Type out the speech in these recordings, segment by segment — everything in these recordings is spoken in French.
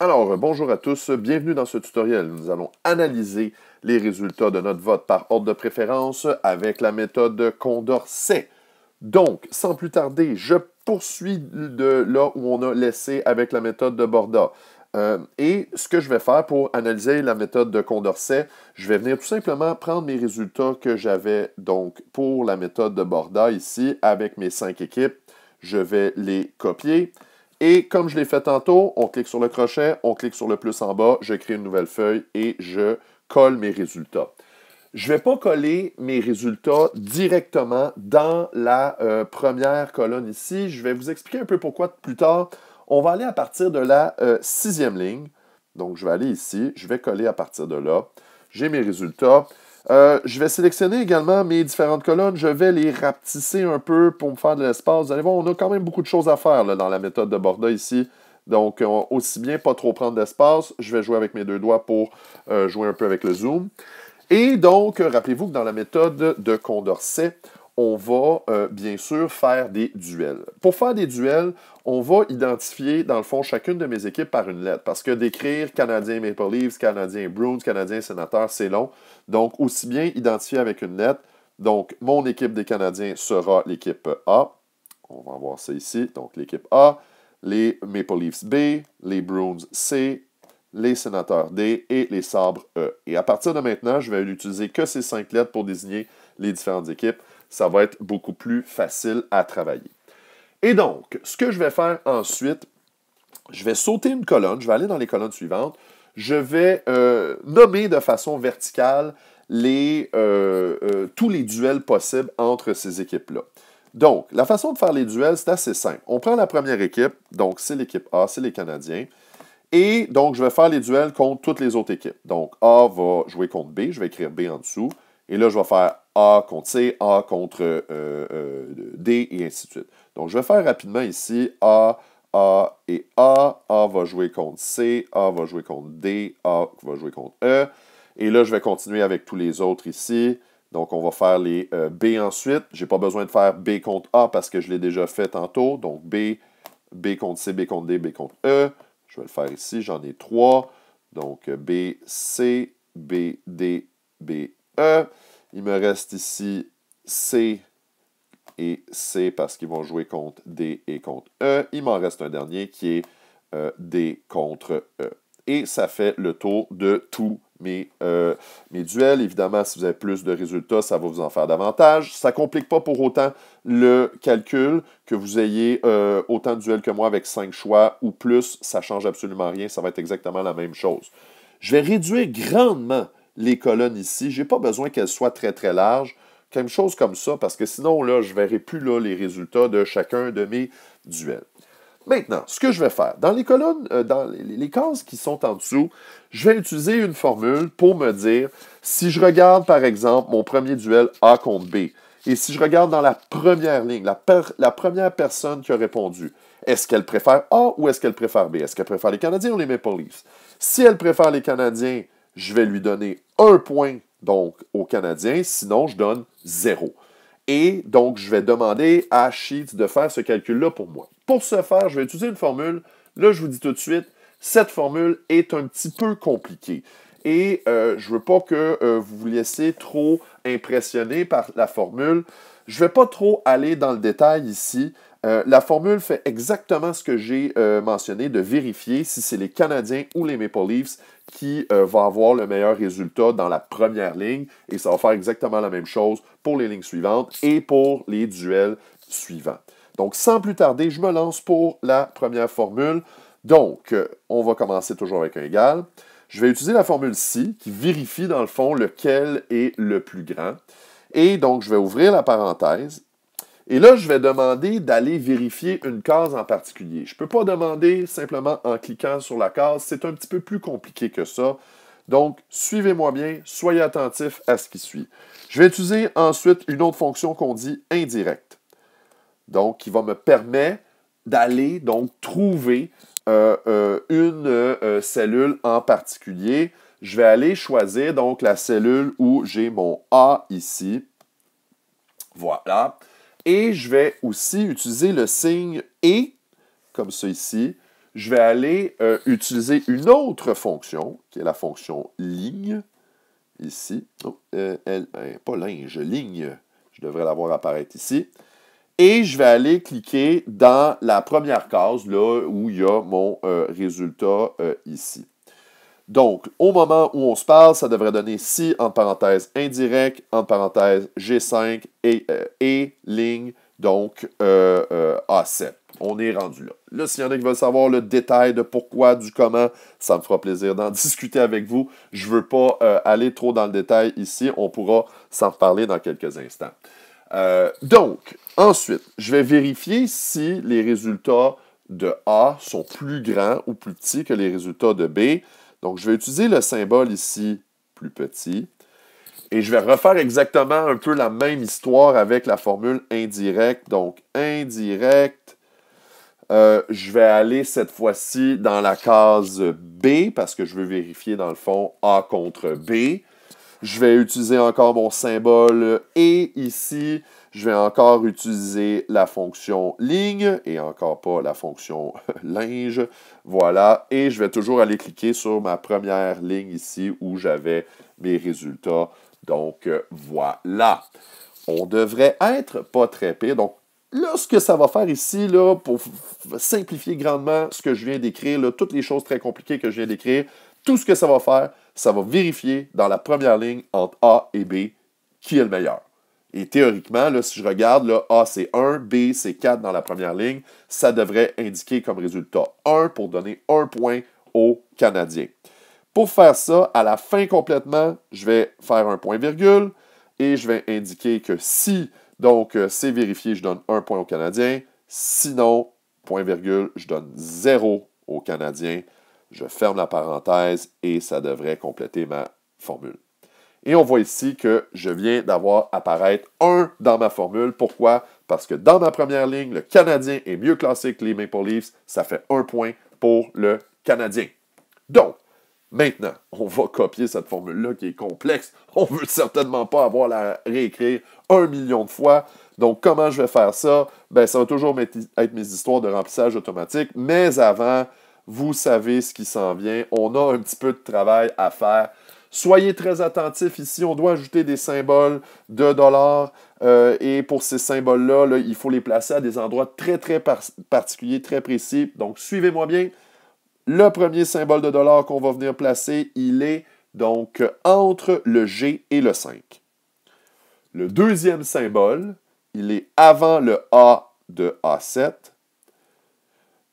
Alors, euh, bonjour à tous, bienvenue dans ce tutoriel. Nous allons analyser les résultats de notre vote par ordre de préférence avec la méthode Condorcet. Donc, sans plus tarder, je poursuis de là où on a laissé avec la méthode de Borda. Euh, et ce que je vais faire pour analyser la méthode de Condorcet, je vais venir tout simplement prendre mes résultats que j'avais donc pour la méthode de Borda ici avec mes cinq équipes. Je vais les copier et comme je l'ai fait tantôt, on clique sur le crochet, on clique sur le plus en bas, je crée une nouvelle feuille et je colle mes résultats. Je ne vais pas coller mes résultats directement dans la euh, première colonne ici. Je vais vous expliquer un peu pourquoi plus tard. On va aller à partir de la euh, sixième ligne. Donc, je vais aller ici, je vais coller à partir de là. J'ai mes résultats. Euh, je vais sélectionner également mes différentes colonnes. Je vais les rapetisser un peu pour me faire de l'espace. Vous allez voir, on a quand même beaucoup de choses à faire dans la méthode de Borda ici. Donc, euh, aussi bien pas trop prendre d'espace. Je vais jouer avec mes deux doigts pour euh, jouer un peu avec le zoom. Et donc, rappelez-vous que dans la méthode de Condorcet, on va euh, bien sûr faire des duels. Pour faire des duels, on va identifier, dans le fond, chacune de mes équipes par une lettre. Parce que d'écrire Canadien Maple Leafs, Canadien Bruins, Canadien Sénateur, c'est long. Donc, aussi bien identifier avec une lettre. Donc, mon équipe des Canadiens sera l'équipe A. On va voir ça ici. Donc, l'équipe A, les Maple Leafs B, les Bruins C, les Sénateurs D et les Sabres E. Et à partir de maintenant, je vais utiliser que ces cinq lettres pour désigner les différentes équipes ça va être beaucoup plus facile à travailler. Et donc, ce que je vais faire ensuite, je vais sauter une colonne, je vais aller dans les colonnes suivantes, je vais euh, nommer de façon verticale les, euh, euh, tous les duels possibles entre ces équipes-là. Donc, la façon de faire les duels, c'est assez simple. On prend la première équipe, donc c'est l'équipe A, c'est les Canadiens. Et donc, je vais faire les duels contre toutes les autres équipes. Donc, A va jouer contre B, je vais écrire B en dessous. Et là, je vais faire a contre C, A contre euh, euh, D, et ainsi de suite. Donc, je vais faire rapidement ici A, A et A. A va jouer contre C, A va jouer contre D, A va jouer contre E. Et là, je vais continuer avec tous les autres ici. Donc, on va faire les euh, B ensuite. Je n'ai pas besoin de faire B contre A parce que je l'ai déjà fait tantôt. Donc, B, B contre C, B contre D, B contre E. Je vais le faire ici. J'en ai trois. Donc, B, C, B, D, B, E. Il me reste ici C et C parce qu'ils vont jouer contre D et contre E. Il m'en reste un dernier qui est euh, D contre E. Et ça fait le tour de tous mes, euh, mes duels. Évidemment, si vous avez plus de résultats, ça va vous en faire davantage. Ça ne complique pas pour autant le calcul que vous ayez euh, autant de duels que moi avec 5 choix ou plus. Ça ne change absolument rien. Ça va être exactement la même chose. Je vais réduire grandement les colonnes ici. Je n'ai pas besoin qu'elles soient très, très larges. Quelque chose comme ça, parce que sinon, là, je ne verrai plus là, les résultats de chacun de mes duels. Maintenant, ce que je vais faire, dans les colonnes, euh, dans les cases qui sont en dessous, je vais utiliser une formule pour me dire si je regarde, par exemple, mon premier duel A contre B, et si je regarde dans la première ligne, la, la première personne qui a répondu, est-ce qu'elle préfère A ou est-ce qu'elle préfère B? Est-ce qu'elle préfère les Canadiens ou les Maple Leafs? Si elle préfère les Canadiens, je vais lui donner un point donc au Canadien, sinon je donne zéro. Et donc, je vais demander à Sheets de faire ce calcul-là pour moi. Pour ce faire, je vais utiliser une formule. Là, je vous dis tout de suite, cette formule est un petit peu compliquée. Et euh, je ne veux pas que euh, vous vous laissiez trop impressionner par la formule. Je ne vais pas trop aller dans le détail ici. Euh, la formule fait exactement ce que j'ai euh, mentionné, de vérifier si c'est les Canadiens ou les Maple Leafs qui euh, vont avoir le meilleur résultat dans la première ligne. Et ça va faire exactement la même chose pour les lignes suivantes et pour les duels suivants. Donc, sans plus tarder, je me lance pour la première formule. Donc, on va commencer toujours avec un égal. Je vais utiliser la formule ci qui vérifie dans le fond lequel est le plus grand. Et donc, je vais ouvrir la parenthèse. Et là, je vais demander d'aller vérifier une case en particulier. Je ne peux pas demander simplement en cliquant sur la case. C'est un petit peu plus compliqué que ça. Donc, suivez-moi bien, soyez attentifs à ce qui suit. Je vais utiliser ensuite une autre fonction qu'on dit indirecte. Donc, qui va me permettre d'aller donc trouver euh, euh, une euh, cellule en particulier je vais aller choisir donc la cellule où j'ai mon A ici. Voilà. Et je vais aussi utiliser le signe et, comme ça ici. Je vais aller euh, utiliser une autre fonction, qui est la fonction ligne. Ici. Oh, elle, ben, pas linge, ligne. Je devrais l'avoir apparaître ici. Et je vais aller cliquer dans la première case, là, où il y a mon euh, résultat ici. Donc, au moment où on se parle, ça devrait donner si en parenthèse indirect, en parenthèse G5 euh, et, ligne, donc euh, euh, A7. On est rendu là. Là, s'il y en a qui veulent savoir le détail de pourquoi, du comment, ça me fera plaisir d'en discuter avec vous. Je ne veux pas aller trop dans le détail ici. On pourra s'en parler dans quelques instants. donc, ensuite, je vais vérifier si les résultats de A sont plus grands ou plus petits que les résultats de B. Donc, je vais utiliser le symbole ici plus petit. Et je vais refaire exactement un peu la même histoire avec la formule indirecte. Donc, indirect, euh, je vais aller cette fois-ci dans la case B parce que je veux vérifier dans le fond A contre B. Je vais utiliser encore mon symbole E ici je vais encore utiliser la fonction ligne et encore pas la fonction linge. Voilà, et je vais toujours aller cliquer sur ma première ligne ici où j'avais mes résultats. Donc euh, voilà, on devrait être pas très pire. Donc Là, ce que ça va faire ici, là, pour simplifier grandement ce que je viens d'écrire, toutes les choses très compliquées que je viens d'écrire, tout ce que ça va faire, ça va vérifier dans la première ligne entre A et B qui est le meilleur. Et théoriquement, si je regarde, là, A c'est 1, B c'est 4 dans la première ligne, ça devrait indiquer comme résultat 1 pour donner un point aux Canadiens. Pour faire ça, à la fin complètement, je vais faire un point virgule et je vais indiquer que si donc euh, c'est vérifié, je donne un point aux Canadiens. Sinon, point virgule, je donne 0 au Canadien. Je ferme la parenthèse et ça devrait compléter ma formule. Et on voit ici que je viens d'avoir apparaître un dans ma formule. Pourquoi? Parce que dans ma première ligne, le Canadien est mieux classé que les Maple Leafs. Ça fait un point pour le Canadien. Donc, maintenant, on va copier cette formule-là qui est complexe. On ne veut certainement pas avoir à la réécrire un million de fois. Donc, comment je vais faire ça? Ben, ça va toujours être mes histoires de remplissage automatique. Mais avant, vous savez ce qui s'en vient. On a un petit peu de travail à faire Soyez très attentifs ici, on doit ajouter des symboles de dollars euh, et pour ces symboles-là, il faut les placer à des endroits très très particuliers, très précis. Donc suivez-moi bien. Le premier symbole de dollar qu'on va venir placer, il est donc entre le G et le 5. Le deuxième symbole, il est avant le A de A7.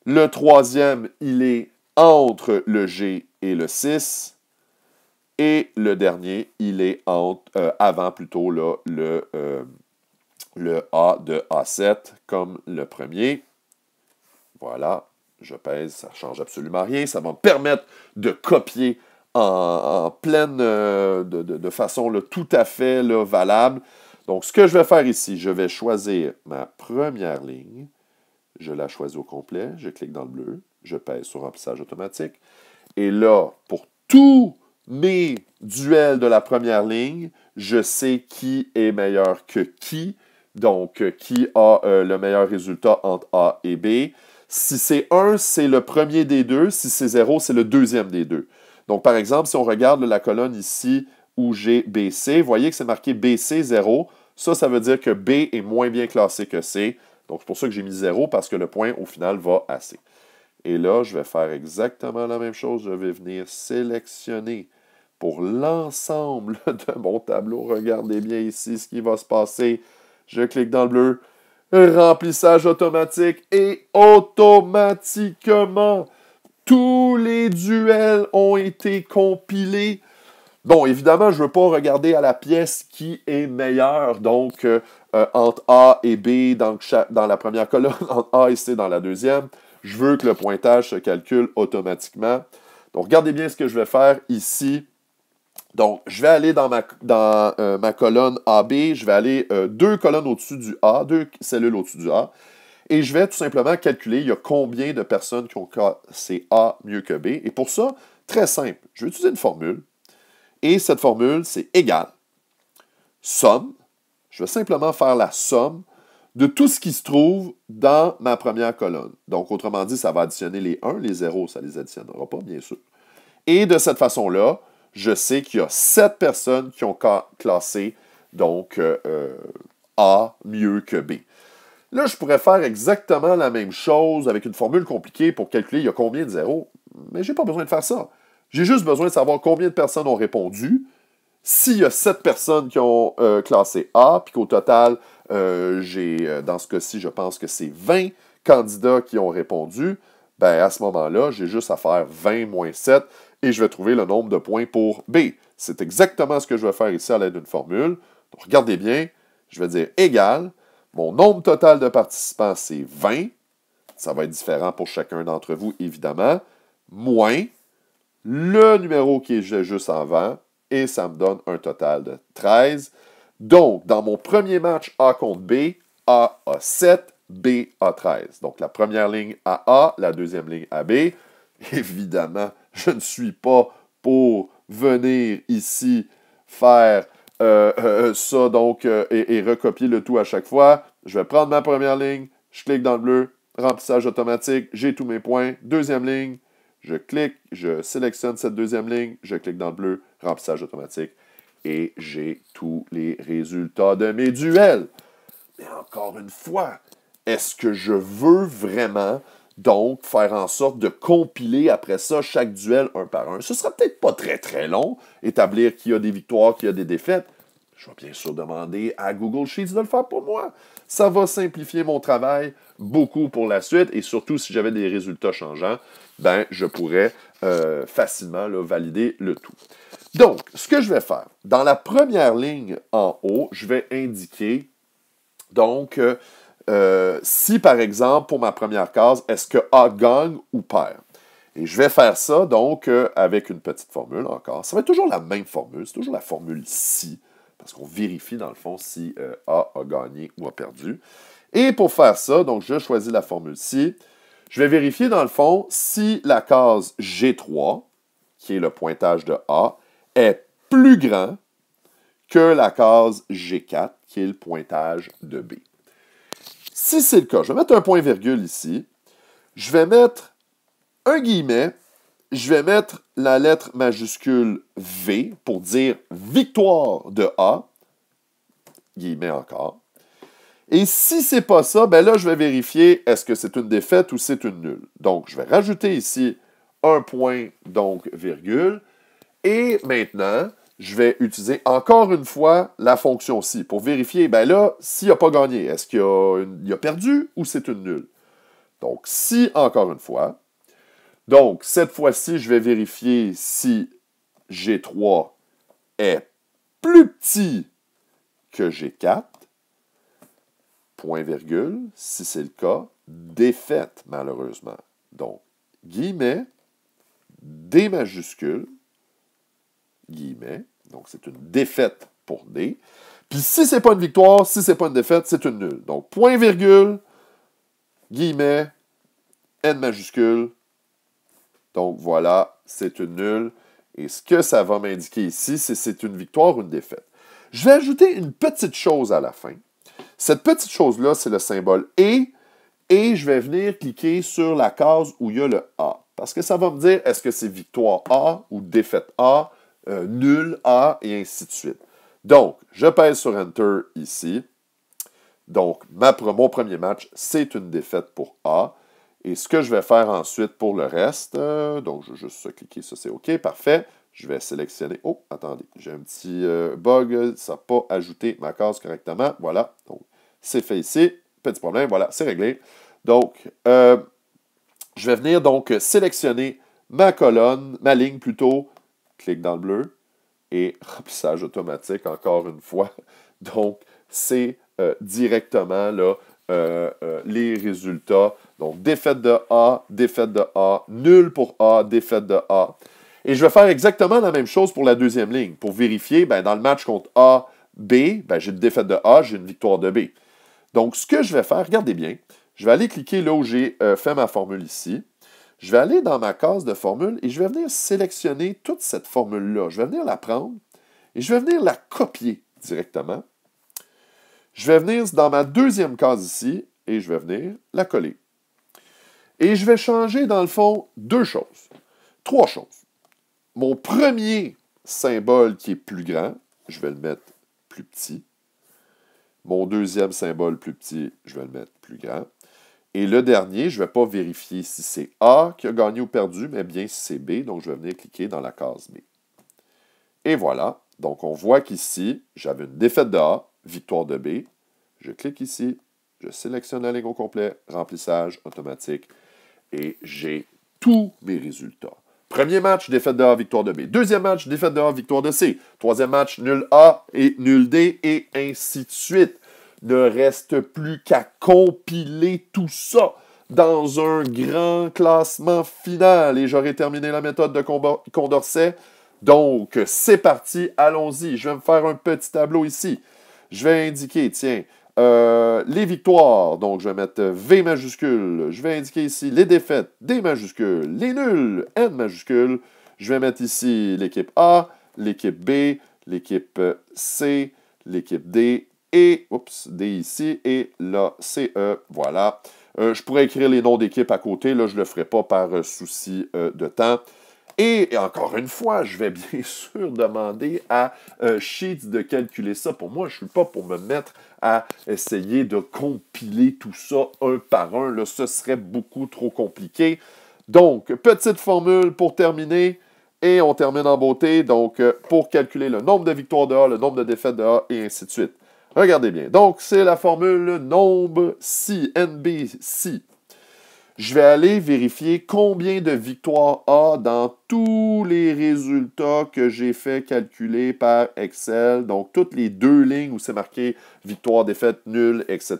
Le troisième, il est entre le G et le 6. Et le dernier, il est euh, avant plutôt là, le, euh, le A de A7 comme le premier. Voilà, je pèse, ça ne change absolument rien. Ça va me permettre de copier en, pleine, euh, de, façon tout à fait valable. Donc, ce que je vais faire ici, je vais choisir ma première ligne. Je la choisis au complet. Je clique dans le bleu. Je pèse sur remplissage automatique. Et là, pour tout mes duels de la première ligne, je sais qui est meilleur que qui, donc euh, qui a euh, le meilleur résultat entre A et B. Si c'est 1, c'est le premier des deux. Si c'est 0, c'est le deuxième des deux. Donc, par exemple, si on regarde la colonne ici où j'ai BC, vous voyez que c'est marqué BC 0. Ça, ça veut dire que B est moins bien classé que C. Donc, c'est pour ça que j'ai mis 0 parce que le point, au final, va à C. Et là, je vais faire exactement la même chose. Je vais venir sélectionner pour l'ensemble de mon tableau. Regardez bien ici ce qui va se passer. Je clique dans le bleu. Remplissage automatique et automatiquement, tous les duels ont été compilés. Bon, évidemment, je ne veux pas regarder à la pièce qui est meilleure, donc euh, euh, entre A et B dans, dans la première colonne, entre A et C dans la deuxième. Je veux que le pointage se calcule automatiquement. Donc, regardez bien ce que je vais faire ici. Donc, je vais aller dans ma, euh, colonne AB, je vais aller euh, deux colonnes au-dessus du A, deux cellules au-dessus du A, et je vais tout simplement calculer il y a combien de personnes qui ont cassé A mieux que B. Et pour ça, très simple, je vais utiliser une formule, et cette formule, c'est égal, somme, je vais simplement faire la somme de tout ce qui se trouve dans ma première colonne. Donc, autrement dit, ça va additionner les 1, les 0, ça ne les additionnera pas, bien sûr. Et de cette façon-là, je sais qu'il y a sept personnes qui ont classé donc euh, euh, A mieux que B. Là, je pourrais faire exactement la même chose avec une formule compliquée pour calculer il y a combien de zéros, mais je n'ai pas besoin de faire ça. J'ai juste besoin de savoir combien de personnes ont répondu. S'il y a sept personnes qui ont euh, classé A, puis qu'au total, j'ai, dans ce cas-ci, je pense que c'est 20 candidats qui ont répondu, ben à ce moment-là, j'ai juste à faire 20 moins 7 et je vais trouver le nombre de points pour B. C'est exactement ce que je vais faire ici à l'aide d'une formule. regardez bien, je vais dire égal. Mon nombre total de participants, c'est 20. Ça va être différent pour chacun d'entre vous, évidemment. Moins le numéro qui est juste avant, et ça me donne un total de 13. Donc, dans mon premier match A contre B, A a 7, B a 13. Donc, la première ligne à A, la deuxième ligne à B. Évidemment, je ne suis pas pour venir ici faire euh, euh, ça donc euh, et, et, recopier le tout à chaque fois. Je vais prendre ma première ligne, je clique dans le bleu, remplissage automatique, j'ai tous mes points. Deuxième ligne, je clique, je sélectionne cette deuxième ligne, je clique dans le bleu, remplissage automatique et j'ai tous les résultats de mes duels. Mais encore une fois, est-ce que je veux vraiment donc, faire en sorte de compiler après ça chaque duel un par un. Ce sera peut-être pas très très long, établir qu'il y a des victoires, qu'il y a des défaites. Je vais bien sûr demander à Google Sheets de le faire pour moi. Ça va simplifier mon travail beaucoup pour la suite et surtout si j'avais des résultats changeants, ben, je pourrais euh, facilement valider le tout. Donc, ce que je vais faire, dans la première ligne en haut, je vais indiquer donc euh, euh, si par exemple, pour ma première case, est-ce que A gagne ou perd? Et je vais faire ça donc euh, avec une petite formule encore. Ça va être toujours la même formule, c'est toujours la formule si, parce qu'on vérifie dans le fond si euh, A a gagné ou a perdu. Et pour faire ça, donc je choisis la formule si. Je vais vérifier dans le fond si la case G3, qui est le pointage de A, est plus grand que la case G4, qui est le pointage de B. Si c'est le cas, je vais mettre un point-virgule ici. Je vais mettre un guillemet. Je vais mettre la lettre majuscule V pour dire victoire de A. Guillemet encore. Et si c'est pas ça, ben là, je vais vérifier est-ce que c'est une défaite ou c'est une nulle. Donc, je vais rajouter ici un point, donc virgule. Et maintenant, je vais utiliser encore une fois la fonction si pour vérifier, ben là, s'il n'a pas gagné, est-ce qu'il a, a perdu ou c'est une nulle? Donc, si encore une fois. Donc, cette fois-ci, je vais vérifier si G3 est plus petit que G4. Point virgule, si c'est le cas, défaite malheureusement. Donc, guillemets, D majuscule, guillemets. Donc, c'est une défaite pour D. Puis si c'est pas une victoire, si c'est pas une défaite, c'est une nulle. Donc, point virgule, guillemets, N majuscule. Donc voilà, c'est une nulle. Et ce que ça va m'indiquer ici, c'est c'est une victoire ou une défaite. Je vais ajouter une petite chose à la fin. Cette petite chose-là, c'est le symbole et. Et je vais venir cliquer sur la case où il y a le A. Parce que ça va me dire est-ce que c'est victoire A ou défaite A euh, nul, A, et ainsi de suite. Donc, je pèse sur Enter ici. Donc, ma, mon premier match, c'est une défaite pour A. Et ce que je vais faire ensuite pour le reste, euh, donc je vais juste cliquer, ça c'est OK, parfait. Je vais sélectionner. Oh, attendez, j'ai un petit euh, bug, ça n'a pas ajouté ma case correctement. Voilà, donc c'est fait ici. Petit problème, voilà, c'est réglé. Donc, je vais venir donc sélectionner ma colonne, ma ligne plutôt, clique dans le bleu et remplissage automatique encore une fois. Donc, c'est euh, directement là, euh, euh, les résultats. Donc, défaite de A, défaite de A, nul pour A, défaite de A. Et je vais faire exactement la même chose pour la deuxième ligne. Pour vérifier, ben, dans le match contre A, B, ben, j'ai une défaite de A, j'ai une victoire de B. Donc, ce que je vais faire, regardez bien, je vais aller cliquer là où j'ai fait ma formule ici. Je vais aller dans ma case de formule et je vais venir sélectionner toute cette formule-là. Je vais venir la prendre et je vais venir la copier directement. Je vais venir dans ma deuxième case ici et je vais venir la coller. Et je vais changer, dans le fond, deux choses. Trois choses. Mon premier symbole qui est plus grand, je vais le mettre plus petit. Mon deuxième symbole plus petit, je vais le mettre plus grand. Et le dernier, je ne vais pas vérifier si c'est A qui a gagné ou perdu, mais bien si c'est B. Donc, je vais venir cliquer dans la case B. Et voilà. Donc, on voit qu'ici, j'avais une défaite de A, victoire de B. Je clique ici, je sélectionne la ligne complet, remplissage automatique, et j'ai tous mes résultats. Premier match, défaite de A, victoire de B. Deuxième match, défaite de A, victoire de C. Troisième match, nul A et nul D, et ainsi de suite ne reste plus qu'à compiler tout ça dans un grand classement final. Et j'aurai terminé la méthode de Condorcet. Donc, c'est parti, allons-y. Je vais me faire un petit tableau ici. Je vais indiquer, tiens, euh, les victoires. Donc, je vais mettre V majuscule. Je vais indiquer ici les défaites, D majuscule. Les nuls, N majuscule. Je vais mettre ici l'équipe A, l'équipe B, l'équipe C, l'équipe D et, oups, D ici, et là, CE, voilà. Euh, je pourrais écrire les noms d'équipes à côté, là, je ne le ferai pas par euh, souci euh, de temps. Et, encore une fois, je vais bien sûr demander à Sheets de calculer ça pour moi. Je ne suis pas pour me mettre à essayer de compiler tout ça un par un. Là, ce serait beaucoup trop compliqué. Donc, petite formule pour terminer. Et on termine en beauté. Donc, pour calculer le nombre de victoires de A, le nombre de défaites de A, et ainsi de suite. Regardez bien. Donc, c'est la formule nombre si, si. Je vais aller vérifier combien de victoires A dans tous les résultats que j'ai fait calculer par Excel. Donc, toutes les deux lignes où c'est marqué victoire, défaite, nulle, etc.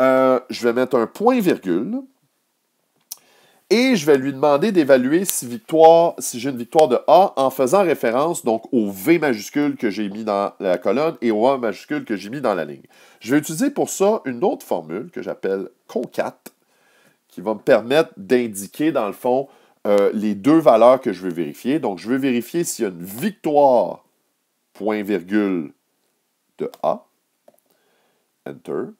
Euh, je vais mettre un point virgule. Et je vais lui demander d'évaluer si, victoire, si j'ai une victoire de A en faisant référence donc au V majuscule que j'ai mis dans la colonne et au A majuscule que j'ai mis dans la ligne. Je vais utiliser pour ça une autre formule que j'appelle concat, qui va me permettre d'indiquer dans le fond euh, les deux valeurs que je veux vérifier. Donc je veux vérifier s'il y a une victoire point virgule de A. Enter.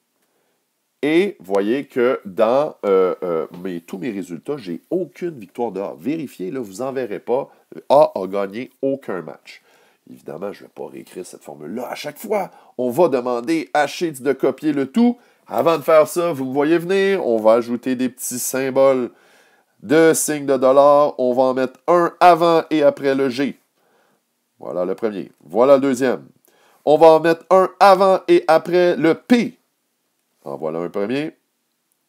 Et voyez que dans euh, euh, tous mes résultats, j'ai aucune victoire dehors. Vérifiez, là, vous n'en verrez pas. A a gagné aucun match. Évidemment, je ne vais pas réécrire cette formule-là à chaque fois. On va demander à Sheets de copier le tout. Avant de faire ça, vous me voyez venir, on va ajouter des petits symboles de signes de dollars. On va en mettre un avant et après le G. Voilà le premier. Voilà le deuxième. On va en mettre un avant et après le P. En voilà un premier.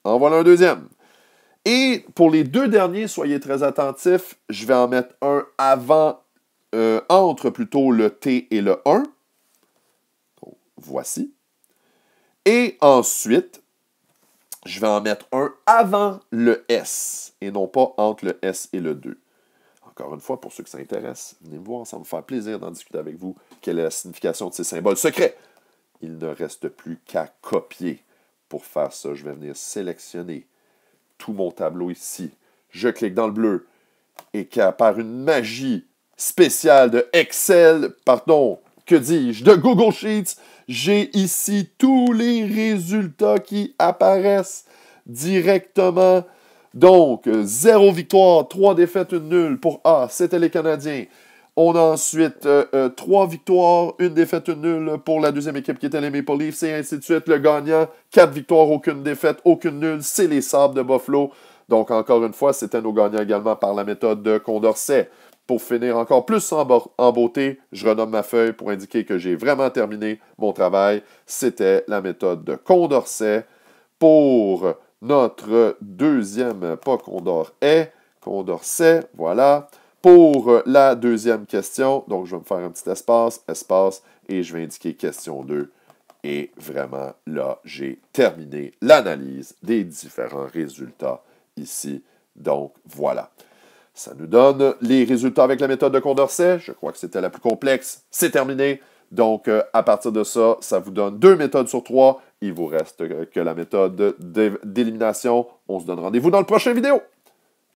En voilà un deuxième. Et pour les deux derniers, soyez très attentifs. Je vais en mettre un avant, euh, entre plutôt le T et le 1. voici. Et ensuite, je vais en mettre un avant le S et non pas entre le S et le 2. Encore une fois, pour ceux qui intéresse, venez me voir, ça me faire plaisir d'en discuter avec vous. Quelle est la signification de ces symboles secrets? Il ne reste plus qu'à copier pour faire ça, je vais venir sélectionner tout mon tableau ici. Je clique dans le bleu et par une magie spéciale de Excel, pardon, que dis-je, de Google Sheets, j'ai ici tous les résultats qui apparaissent directement. Donc, zéro victoire, trois défaites, une nulle pour A, c'était les Canadiens. On a ensuite euh, euh, trois victoires, une défaite, une nulle pour la deuxième équipe qui était les Maple Leafs et ainsi de suite. Le gagnant, quatre victoires, aucune défaite, aucune nulle, c'est les Sables de Buffalo. Donc, encore une fois, c'était nos gagnants également par la méthode de Condorcet. Pour finir encore plus en, beauté, je renomme ma feuille pour indiquer que j'ai vraiment terminé mon travail. C'était la méthode de Condorcet pour notre deuxième, pas Condor Condorcet, voilà pour euh, la deuxième question. Donc, je vais me faire un petit espace, espace, et je vais indiquer question 2. Et vraiment, là, j'ai terminé l'analyse des différents résultats ici. Donc, voilà. Ça nous donne les résultats avec la méthode de Condorcet. Je crois que c'était la plus complexe. C'est terminé. Donc, euh, à partir de ça, ça vous donne deux méthodes sur trois. Il vous reste euh, que la méthode d'élimination. On se donne rendez-vous dans le prochain vidéo.